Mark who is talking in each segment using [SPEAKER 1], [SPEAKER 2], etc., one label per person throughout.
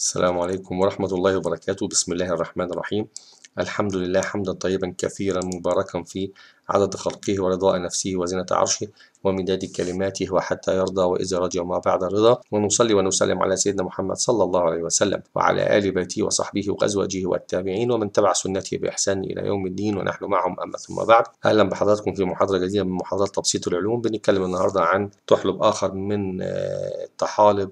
[SPEAKER 1] السلام عليكم ورحمة الله وبركاته بسم الله الرحمن الرحيم الحمد لله حمدا طيبا كثيرا مباركا في عدد خلقه ورضاء نفسه وزنة عرشه ومداد كلماته وحتى يرضى وإذا رضي وما بعد الرضا ونصلي ونسلم على سيدنا محمد صلى الله عليه وسلم وعلى آل بيته وصحبه وأزواجه والتابعين ومن تبع سنته بإحسان إلى يوم الدين ونحن معهم أما ثم بعد أهلا بحضراتكم في محاضرة جديدة من محاضرات تبسيط العلوم بنتكلم النهاردة عن تحلب آخر من آه، الطحالب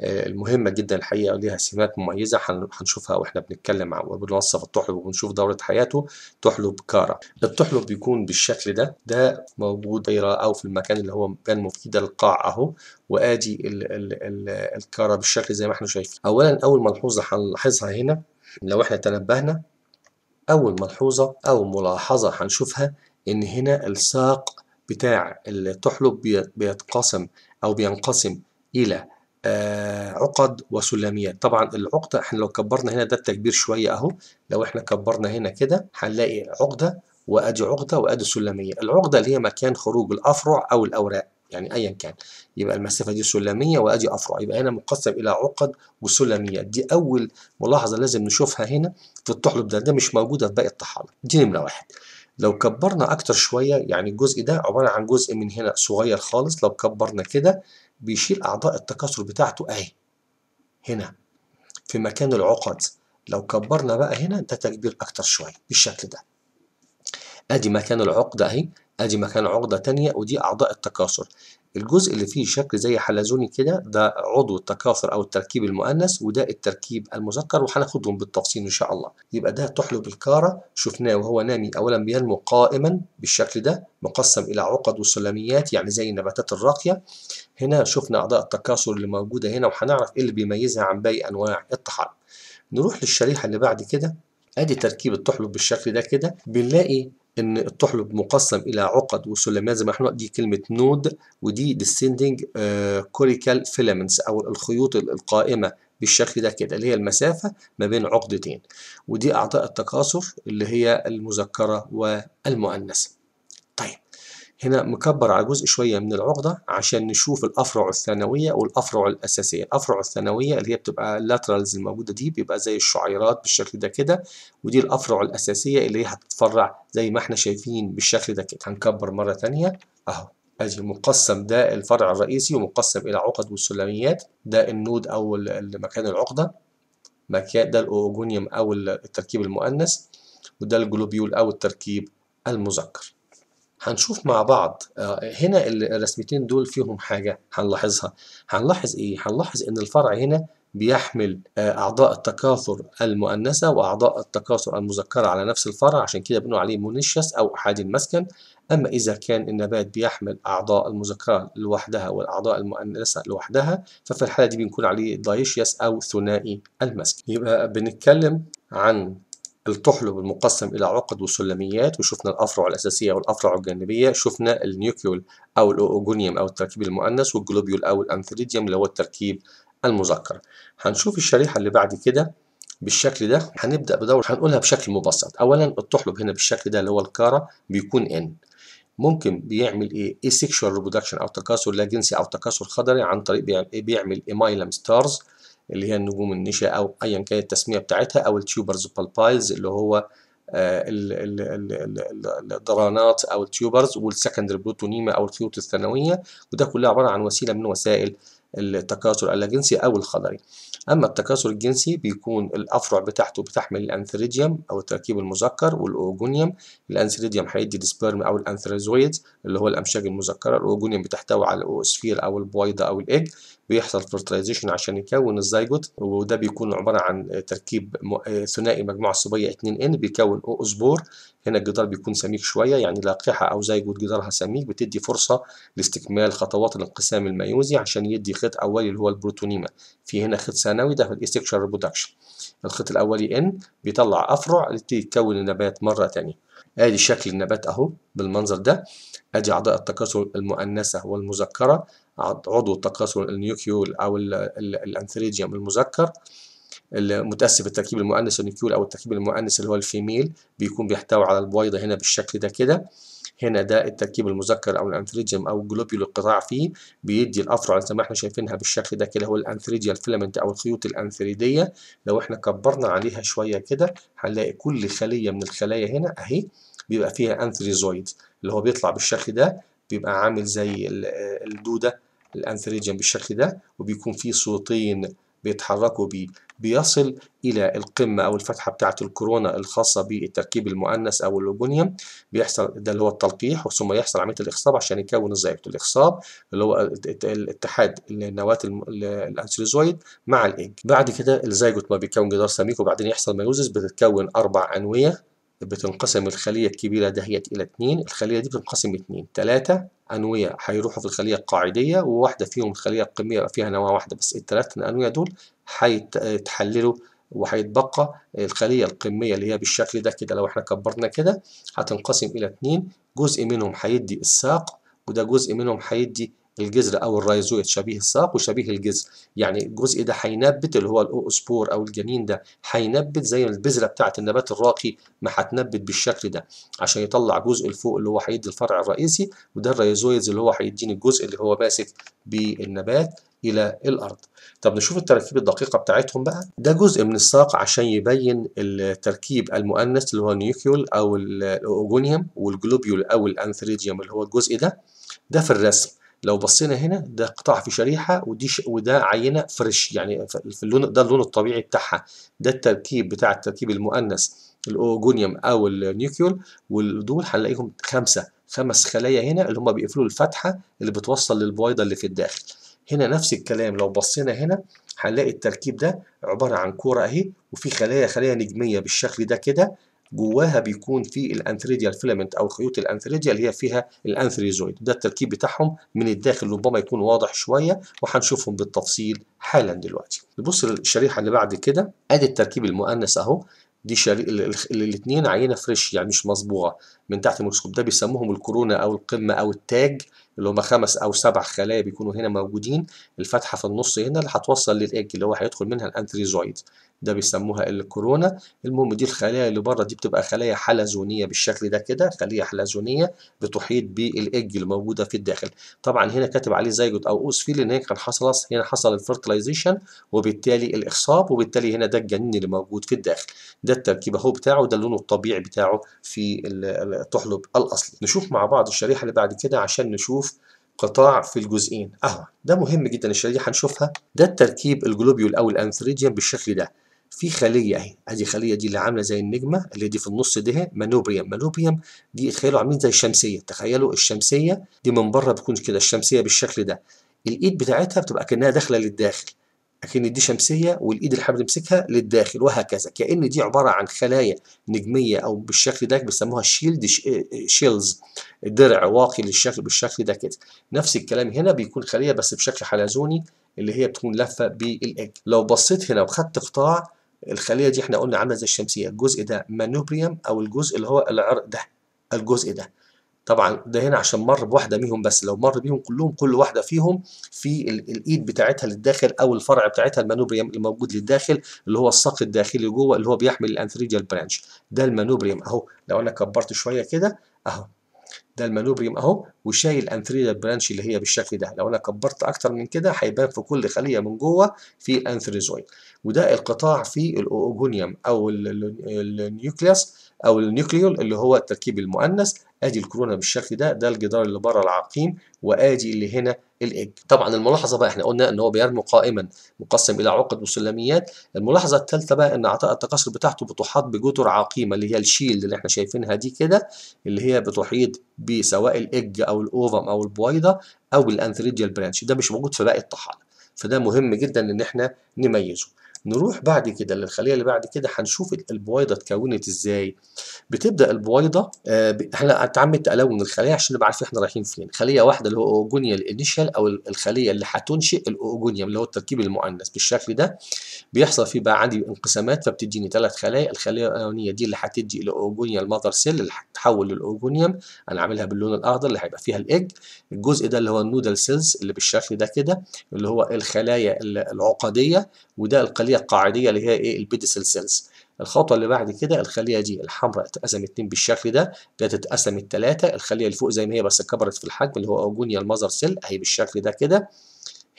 [SPEAKER 1] آه، المهمة جدا الحقيقة ليها سمات مميزة هنشوفها واحنا بنتكلم وبنوصف الطحلب وبنشوف دورة حياته تحلب كارا الطحلب بيكون بالشكل ده ده موجود أو في المكان اللي هو كان مفيد القاع أهو وآدي ال الكارا بالشكل زي ما احنا شايفين أولا أول ملحوظة هنلاحظها هنا لو احنا تنبهنا أول ملحوظة أو ملاحظة هنشوفها إن هنا الساق بتاع الطحلب بيتقسم أو بينقسم إلى آه، عقد وسلميات طبعا العقدة احنا لو كبرنا هنا ده التكبير شوية اهو لو احنا كبرنا هنا كده هنلاقي عقدة وادي عقدة وادي سلمية العقدة اللي هي مكان خروج الافرع او الاوراق يعني ايا كان يبقى المسافه دي سلميه وادي افرع يبقى هنا مقسم الى عقد وسلميات دي اول ملاحظه لازم نشوفها هنا في الطحلب ده ده مش موجوده في باقي الطحالب دي نمره واحد لو كبرنا اكتر شوية يعني الجزء ده عبارة عن جزء من هنا صغير خالص لو كبرنا كده بيشيل اعضاء التكاثر بتاعته اهي هنا في مكان العقد لو كبرنا بقى هنا ده تكبير اكتر شوية بالشكل ده ادي مكان العقدة اهي ادي مكان عقدة تانية ودي اعضاء التكاثر الجزء اللي فيه شكل زي حلزوني كده ده عضو التكاثر أو التركيب المؤنث وده التركيب المذكر وهناخدهم بالتفصيل إن شاء الله يبقى ده تحلب الكارة شفناه وهو نامي أولا بينمو قائما بالشكل ده مقسم إلى عقد وسلميات يعني زي النباتات الراقية هنا شفنا أعضاء التكاثر اللي موجودة هنا وهنعرف إيه اللي بيميزها عن باقي أنواع الطحالب نروح للشريحة اللي بعد كده ادي تركيب التحلب بالشكل ده كده بنلاقي ان الطحلب مقسم الى عقد وسلمات زي ما احنا دي كلمه نود ودي descending كوريكال آه، فيلمنتس او الخيوط القائمه بالشكل ده كده اللي هي المسافه ما بين عقدتين ودي اعضاء التكاثر اللي هي المذكره والمؤنثه هنا مكبر على جزء شوية من العقدة عشان نشوف الأفرع الثانوية والأفرع الأساسية الأفرع الثانوية اللي هي بتبقى اللاترالز الموجودة دي بيبقى زي الشعيرات بالشكل ده كده ودي الأفرع الأساسية اللي هي هتتفرع زي ما احنا شايفين بالشكل ده كده هنكبر مرة ثانية أهو ادي مقسم ده الفرع الرئيسي ومقسم الى عقد والسلميات ده النود او مكان العقده مكان ده الاوجونيوم او التركيب المؤنث وده الجلوبيول او التركيب المذكر هنشوف مع بعض آه، هنا الرسمتين دول فيهم حاجة هنلاحظها هنلاحظ ايه؟ هنلاحظ ان الفرع هنا بيحمل آه، أعضاء التكاثر المؤنثة وأعضاء التكاثر المذكرة على نفس الفرع عشان كده بنقول عليه مونيشيس أو أحادي المسكن أما إذا كان النبات بيحمل أعضاء المذكرة لوحدها والأعضاء المؤنثة لوحدها ففي الحالة دي بنكون عليه دايشيس أو ثنائي المسكن يبقى بنتكلم عن الطحلب المقسم إلى عقد وسلميات وشفنا الأفرع الأساسية والأفرع الجانبية شفنا النيوكيول أو الأوجونيوم أو التركيب المؤنث والجلوبيول أو الأنثريديوم اللي هو التركيب المذكر هنشوف الشريحة اللي بعد كده بالشكل ده هنبدأ بدور هنقولها بشكل مبسط أولا الطحلب هنا بالشكل ده اللي هو الكارا بيكون ان ممكن بيعمل ايه اي سيكشوال ريبرودكشن او تكاثر لا جنسي او تكاثر خضري عن طريق بيعمل ايه ستارز اللي هي النجوم النشا او ايا كانت التسميه بتاعتها او التيوبرز بالبايلز اللي هو آه، الدرانات او التيوبرز والسكندري بلوتونيما او الخيوط الثانويه وده كلها عباره عن وسيله من وسائل التكاثر اللاجنسي او الخضري اما التكاثر الجنسي بيكون الافرع بتاعته بتحمل الانثريديوم او التركيب المذكر والاوجونيوم الانثريديوم هيدي السبرم او الانثريزويد اللي هو الامشاج المذكره الاوجونيوم بتحتوي على الاوسفير او البويضه او الايج بيحصل فرتلايزيشن عشان يكون الزيجوت وده بيكون عباره عن تركيب ثنائي مجموعه صبيه 2 ان بيكون اوسبور هنا الجدار بيكون سميك شويه يعني لاقحه او زيجوت جدارها سميك بتدي فرصه لاستكمال خطوات الانقسام الميوزي عشان يدي خيط اولي اللي هو البروتونيما في هنا خيط ثانوي ده في الاستكشر ريبرودكشن الخيط الاولي ان بيطلع افرع اللي تكون النبات مره ثانيه ادي شكل النبات اهو بالمنظر ده ادي اعضاء التكاثر المؤنثه والمذكره عضو التكاثر النيوكيول أو الانثريجيوم المذكر المتأسف بالتركيب المؤنث النيوكيول أو التركيب المؤنث اللي هو الفيميل بيكون بيحتوي على البويضة هنا بالشكل ده كده هنا ده التركيب المذكر او الانثريجيوم او الجلوبيول القطاع فيه بيدي الافرع زي ما احنا شايفينها بالشكل ده كده هو الانثريديال فيلمنت او الخيوط الانثريديه لو احنا كبرنا عليها شويه كده هنلاقي كل خليه من الخلايا هنا اهي بيبقى فيها انثريزويد اللي هو بيطلع بالشكل ده بيبقى عامل زي الدودة الأنثريجين بالشكل ده وبيكون في صوتين بيتحركوا بي بيصل إلى القمة أو الفتحة بتاعة الكورونا الخاصة بالتركيب المؤنث أو اللوبونيوم بيحصل ده اللي هو التلقيح ثم يحصل عملية الإخصاب عشان يكون زائبة الإخصاب اللي هو اتحاد النواة الانثريزويد مع الإنج بعد كده الزيجوت ما بيكون جدار سميك وبعدين يحصل ميوزس بتتكون أربع أنوية بتنقسم الخلية الكبيرة دهيت إلى اتنين الخلية دي بتنقسم اتنين تلاتة أنوية هيروحوا في الخلية القاعدية وواحدة فيهم الخلية القمية يبقى فيها نواة واحدة بس التلاتة أنوية دول هيتحللوا وهيتبقى الخلية القمية اللي هي بالشكل ده كده لو احنا كبرنا كده هتنقسم إلى اتنين جزء منهم هيدي الساق وده جزء منهم هيدي الجذر او الرايزويد شبيه الساق وشبيه الجذر يعني الجزء ده هينبت اللي هو الاوسبور او الجنين ده هينبت زي البذره بتاعه النبات الراقي ما هتنبت بالشكل ده عشان يطلع جزء الفوق اللي هو هيدي الفرع الرئيسي وده الرايزويدز اللي هو هيديني الجزء اللي هو ماسك بالنبات الى الارض طب نشوف التركيب الدقيقه بتاعتهم بقى ده جزء من الساق عشان يبين التركيب المؤنث اللي هو النيوكيول او الاوجونيوم والجلوبيول او الانثريديوم اللي هو الجزء ده ده في الرسم لو بصينا هنا ده قطع في شريحه ودي ش... وده عينه فريش يعني في اللون ده اللون الطبيعي بتاعها ده التركيب بتاع التركيب المؤنث الاوجونيوم او النيوكيول ودول هنلاقيهم خمسه خمس خلايا هنا اللي هم بيقفلوا الفتحه اللي بتوصل للبويضه اللي في الداخل هنا نفس الكلام لو بصينا هنا هنلاقي التركيب ده عباره عن كوره اهي وفي خلايا خلايا نجميه بالشكل ده كده جواها بيكون في الانثريديال فيلمنت او الخيوط الانثريديال اللي هي فيها الانثريزويد ده التركيب بتاعهم من الداخل ربما يكون واضح شويه وهنشوفهم بالتفصيل حالا دلوقتي نبص للشريحه اللي بعد كده ادي التركيب المؤنث اهو دي شري... الاثنين عينه فريش يعني مش مصبوغه من تحت الميكروسكوب ده بيسموهم الكورونا او القمه او التاج اللي هم خمس او سبع خلايا بيكونوا هنا موجودين الفتحه في النص هنا اللي هتوصل للاج اللي هو هيدخل منها الانثريزويد ده بيسموها الكورونا المهم دي الخلايا اللي بره دي بتبقى خلايا حلزونيه بالشكل ده كده خليه حلزونيه بتحيط اللي الموجوده في الداخل طبعا هنا كاتب عليه زيجوت او اوسفيل ان هي كان حصل هنا حصل الفرتلايزيشن وبالتالي الاخصاب وبالتالي هنا ده الجنين اللي موجود في الداخل ده التركيب اهو بتاعه ده لونه الطبيعي بتاعه في التحلب الاصلي نشوف مع بعض الشريحه اللي بعد كده عشان نشوف قطاع في الجزئين اهو ده مهم جدا الشريحه هنشوفها ده التركيب الجلوبيول او الانثريديوم بالشكل ده في خليه اهي ادي خليه دي اللي عامله زي النجمه اللي دي في النص دي مانوبريم مانوبريم دي تخيلوا عاملين زي الشمسيه تخيلوا الشمسيه دي من بره بتكون كده الشمسيه بالشكل ده الايد بتاعتها بتبقى كانها داخله للداخل اكن دي شمسيه والايد اللي حابب تمسكها للداخل وهكذا كان دي عباره عن خلايا نجميه او بالشكل ده بيسموها شيلد شيلز درع واقي للشكل بالشكل ده كده نفس الكلام هنا بيكون خليه بس بشكل حلزوني اللي هي بتكون لفه بالاج لو بصيت هنا وخدت قطاع الخليه دي احنا قلنا عامله زي الشمسيه الجزء ده مانوبريم او الجزء اللي هو العرق ده الجزء ده طبعا ده هنا عشان مر بواحده منهم بس لو مر بيهم كلهم كل واحده فيهم في الايد بتاعتها للداخل او الفرع بتاعتها المانوبريم الموجود للداخل اللي هو الساق الداخلي جوه اللي هو بيحمل الانثريجال برانش ده المانوبريم اهو لو انا كبرت شويه كده اهو ده المانوبريوم اهو وشايل انثريال برانش اللي هي بالشكل ده لو انا كبرت اكتر من كده هيبان في كل خليه من جوه في انثريزويد وده القطاع في الاوجونيوم او النيوكليوس او النيوكليول اللي هو التركيب المؤنث ادي الكورونا بالشكل ده ده الجدار اللي بره العقيم وادي اللي هنا الاج طبعا الملاحظه بقى احنا قلنا ان هو بيرمي قائما مقسم الى عقد وسلميات الملاحظه الثالثه بقى ان عطاء التكاثر بتاعته بتحاط بجدر عقيمه اللي هي الشيلد اللي احنا شايفينها دي كده اللي هي بتحيط بسواء الاج او الاوفم او البويضه او الانثريديال برانش ده مش موجود في باقي الطحالب فده مهم جدا ان احنا نميزه نروح بعد كده للخلية اللي بعد كده هنشوف البويضة اتكونت ازاي بتبدأ البويضة آه احنا هنتعمد تلون الخلية عشان نبقى عارفين احنا رايحين فين خلية واحدة اللي هو اوجونيا الانيشال او الخلية اللي هتنشئ الاوجونيا اللي هو التركيب المؤنث بالشكل ده بيحصل فيه بقى عندي انقسامات فبتديني ثلاث خلايا الخلية الاولانية دي اللي هتدي الاوجونيا المذر سيل اللي هتتحول للاوجونيوم انا عاملها باللون الاخضر اللي هيبقى فيها الايج الجزء ده اللي هو النودل سيلز اللي بالشكل ده كده اللي هو الخلايا العقدية وده القليل الخليه القاعديه اللي هي ايه البيدسل سيلز الخطوه اللي بعد كده الخليه دي الحمراء اتقسمت اتنين بالشكل ده ده اتقسمت تلاته الخليه اللي فوق زي ما هي بس كبرت في الحجم اللي هو اوجونيا المذر سيل اهي بالشكل ده كده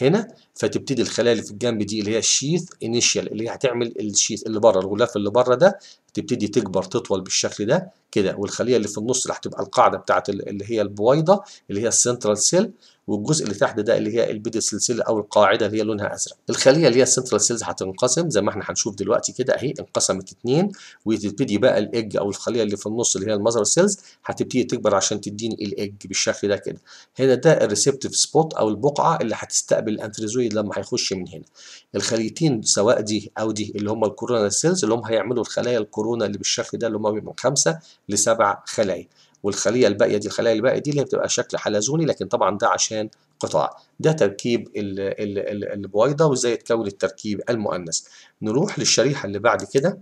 [SPEAKER 1] هنا فتبتدي الخلايا اللي في الجنب دي اللي هي الشيث انيشال اللي هي هتعمل الشيث اللي بره الغلاف اللي بره ده تبتدي تكبر تطول بالشكل ده كده والخليه اللي في النص اللي هتبقى القاعده بتاعت اللي هي البويضه اللي هي السنترال سيل والجزء اللي تحت ده اللي هي سلسلة او القاعده اللي هي لونها ازرق الخليه اللي هي السنترال سيلز هتنقسم زي ما احنا هنشوف دلوقتي كده اهي انقسمت اتنين وتبتدي بقى الايج او الخليه اللي في النص اللي هي المذر سيلز هتبتدي تكبر عشان تديني الايج بالشكل ده كده هنا ده الريسبتيف سبوت او البقعه اللي هتستقبل الانثريزويد لما هيخش من هنا الخليتين سواء دي او دي اللي هم الكورونا سيلز اللي هم هيعملوا الخلايا الكورونا الكورونا اللي بالشكل ده اللي هم بيبقوا من خمسة لسبع خلايا والخليه الباقيه دي الخلايا الباقيه دي اللي هي بتبقى شكل حلزوني لكن طبعا ده عشان قطاع ده تركيب البويضه وازاي يتكون التركيب المؤنث نروح للشريحه اللي بعد كده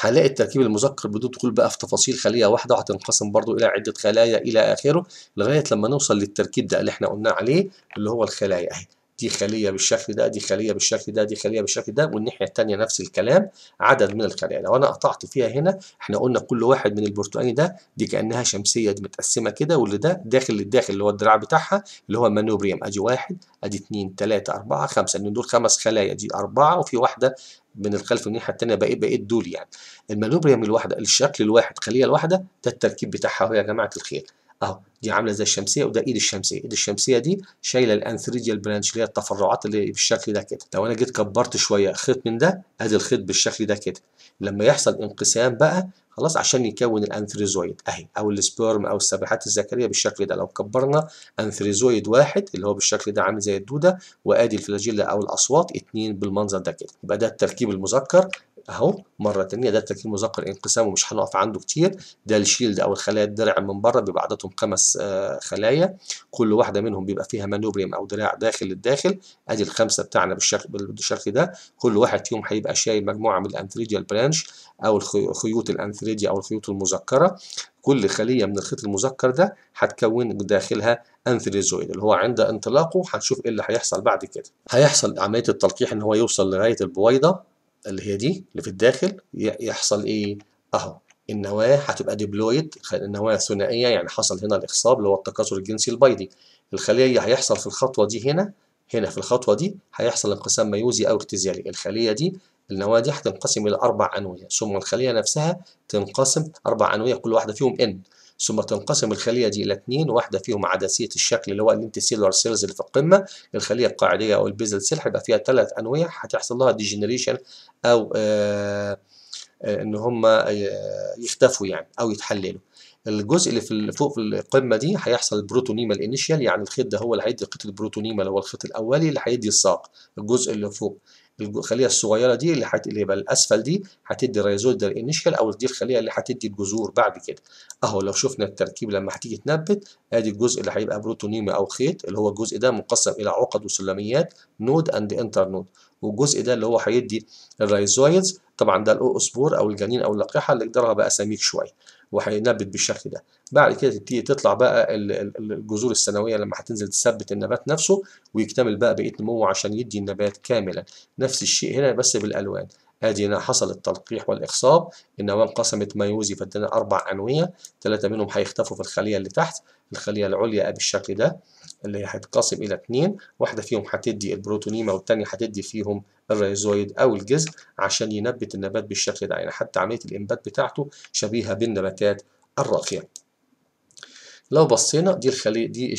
[SPEAKER 1] هنلاقي التركيب المذكر بدون دخول بقى في تفاصيل خليه واحده وهتنقسم برضو الى عده خلايا الى اخره لغايه لما نوصل للتركيب ده اللي احنا قلنا عليه اللي هو الخلايا اهي دي خلية بالشكل ده دي خلية بالشكل ده دي خلية بالشكل ده والناحية التانية نفس الكلام عدد من الخلايا لو أنا قطعت فيها هنا احنا قلنا كل واحد من البرتقاني ده دي كأنها شمسية دي متقسمة كده واللي ده داخل للداخل اللي هو الدراع بتاعها اللي هو المانوبريم أدي واحد أدي اتنين تلاتة أربعة خمسة لأن دول خمس خلايا دي أربعة وفي واحدة من الخلف الناحيه الثانيه بقيت بقيت دول يعني المانوبريم الواحده الشكل الواحد خليه الواحده ده التركيب بتاعها يا جماعه الخير اهو دي عامله زي الشمسيه وده ايد الشمسيه ايد الشمسيه دي شايله الانثريديال برانش اللي هي التفرعات اللي بالشكل ده كده لو انا جيت كبرت شويه خيط من ده ادي الخيط بالشكل ده كده لما يحصل انقسام بقى خلاص عشان يكون الانثريزويد اهي او السبيرم او السباحات الذكريه بالشكل ده لو كبرنا انثريزويد واحد اللي هو بالشكل ده عامل زي الدوده وادي الفلاجيلا او الاصوات اتنين بالمنظر ده كده يبقى ده التركيب المذكر اهو مره ثانيه ده التركيب مذكر انقسام ومش هنقف عنده كتير ده الشيلد او الخلايا الدرع من بره بيبقى عددهم خمس آه، خلايا كل واحده منهم بيبقى فيها مانوبريم او دراع داخل للداخل ادي الخمسه بتاعنا بالشكل بالشكل ده كل واحد فيهم هيبقى شايل مجموعه من الانثريديال برانش او الخيوط الانثريديا او الخيوط المذكره كل خلية من الخيط المذكر ده هتكون داخلها انثريزويد اللي هو عند انطلاقه هنشوف ايه اللي هيحصل بعد كده هيحصل عملية التلقيح ان هو يوصل لغاية البويضة اللي هي دي اللي في الداخل يحصل ايه اهو النواه هتبقى ديبلويد النواه ثنائيه يعني حصل هنا الاخصاب اللي هو التكاثر الجنسي البيضي الخليه هيحصل في الخطوه دي هنا هنا في الخطوه دي هيحصل انقسام ميوزي او ارتزالي الخليه دي النواه دي هتنقسم الى اربع انويه ثم الخليه نفسها تنقسم اربع انويه كل واحده فيهم ان ثم تنقسم الخلية دي إلى اثنين واحدة فيهم عدسية الشكل اللي هو سيلور سيلز اللي في القمة الخلية القاعدية أو البيزل سيل هيبقى فيها ثلاث أنواع هتحصل لها ديجنريشن أو آه،, آه ان هم آه، يختفوا يعني او يتحللوا الجزء اللي في فوق في القمه دي هيحصل البروتونيما الانيشيال يعني الخيط ده هو اللي هيدي خيط البروتونيما اللي هو الخيط الاولي اللي هيدي الساق الجزء اللي فوق الخليه الصغيره دي اللي حت... اللي يبقى الاسفل دي هتدي ده الانيشال او دي الخليه اللي هتدي الجذور بعد كده اهو لو شفنا التركيب لما هتيجي تنبت ادي الجزء اللي هيبقى بروتونيمي او خيط اللي هو الجزء ده مقسم الى عقد وسلميات نود اند انتر نود والجزء ده اللي هو هيدي الرايزويدز طبعا ده الاوسبور او الجنين او اللقيحه اللي اقدرها بقى اساميك شويه وهينبت بالشكل ده بعد كده تبتدي تطلع بقى الجذور السنويه لما هتنزل تثبت النبات نفسه ويكتمل بقى بقيه نموه عشان يدي النبات كاملا نفس الشيء هنا بس بالالوان هذه حصل التلقيح والإخصاب النواة انقسمت ميوزي فادينا أربع أنوية ثلاثة منهم هيختفوا في الخلية اللي تحت الخلية العليا بالشكل ده اللي هتتقسم إلى اثنين واحدة فيهم هتدي البروتونيما والتانية هتدي فيهم الريزويد أو الجذر عشان ينبت النبات بالشكل ده يعني حتى عملية الإنبات بتاعته شبيهة بالنباتات الراقية لو بصينا دي الخلي دي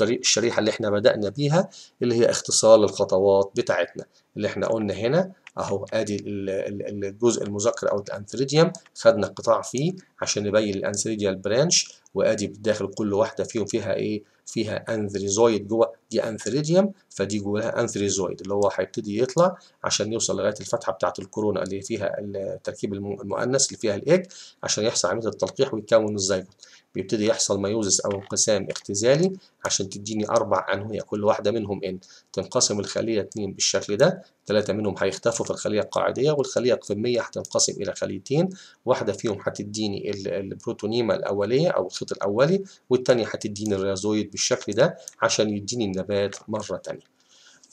[SPEAKER 1] الشريحة اللي احنا بدأنا بيها اللي هي اختصار الخطوات بتاعتنا اللي احنا قلنا هنا اهو ادي الجزء المذكر او الانثريديم خدنا قطاع فيه عشان نبين الانثريديال برانش وادي بالداخل كل واحده فيهم فيها ايه فيها انثريزويد جوه دي انثريديوم فدي جواها انثريزويد اللي هو هيبتدي يطلع عشان يوصل لغايه الفتحه بتاعه الكورونا اللي فيها التركيب المؤنث اللي فيها الايج عشان يحصل عمليه التلقيح ويتكون الزيجوت بيبتدي يحصل ميوزس او انقسام اختزالي عشان تديني اربع انويه كل واحده منهم ان تنقسم الخليه اتنين بالشكل ده ثلاثه منهم هيختفوا في الخليه القاعديه والخليه القمميه هتنقسم الى خليتين واحده فيهم هتديني البروتونيما الاوليه او الشوط الأولي والتانية هتديني الريازويد بالشكل ده عشان يديني النبات مرة تانية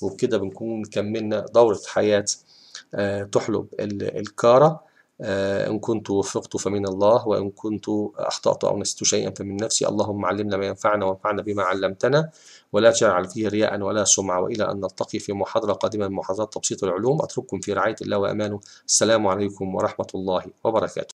[SPEAKER 1] وبكده بنكون كملنا دورة حياة آه، تحلب الكارة آه، إن كنت وفقت فمن الله وإن كنت أخطأت أو نسيت شيئا فمن نفسي اللهم علمنا ما ينفعنا وانفعنا بما علمتنا ولا تجعل فيه رياء ولا سمعة وإلى أن نلتقي في محاضرة قادمة من محاضرات تبسيط العلوم أترككم في رعاية الله وأمانه السلام عليكم ورحمة الله وبركاته